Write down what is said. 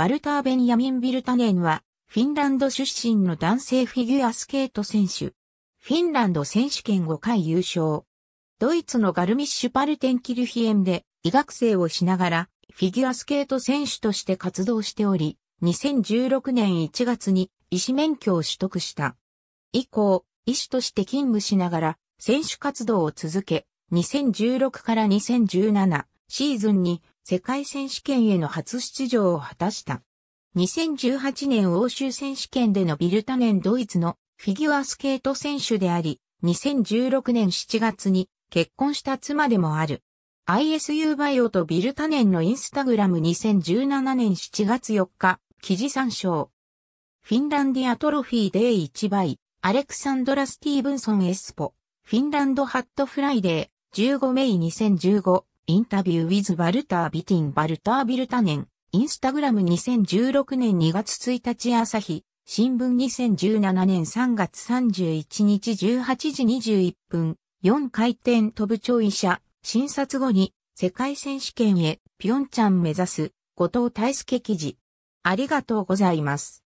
バルター・ベンヤミン・ビルタネンは、フィンランド出身の男性フィギュアスケート選手。フィンランド選手権5回優勝。ドイツのガルミッシュ・パルテンキルヒエンで医学生をしながらフィギュアスケート選手として活動しており、2016年1月に医師免許を取得した。以降、医師として勤務しながら選手活動を続け、2016から2017シーズンに世界選手権への初出場を果たした。2018年欧州選手権でのビルタネンドイツのフィギュアスケート選手であり、2016年7月に結婚した妻でもある。ISU バイオとビルタネンのインスタグラム2017年7月4日、記事参照。フィンランディアトロフィーデイ1倍、アレクサンドラ・スティーブンソン・エスポ、フィンランドハットフライデー、15メイ2015、インタビューウィズ・バルター・ビティン・バルター・ビルタネン、インスタグラム2016年2月1日朝日、新聞2017年3月31日18時21分、4回転飛ぶ超異者、診察後に世界選手権へ、ピョンチャン目指す、後藤大輔記事。ありがとうございます。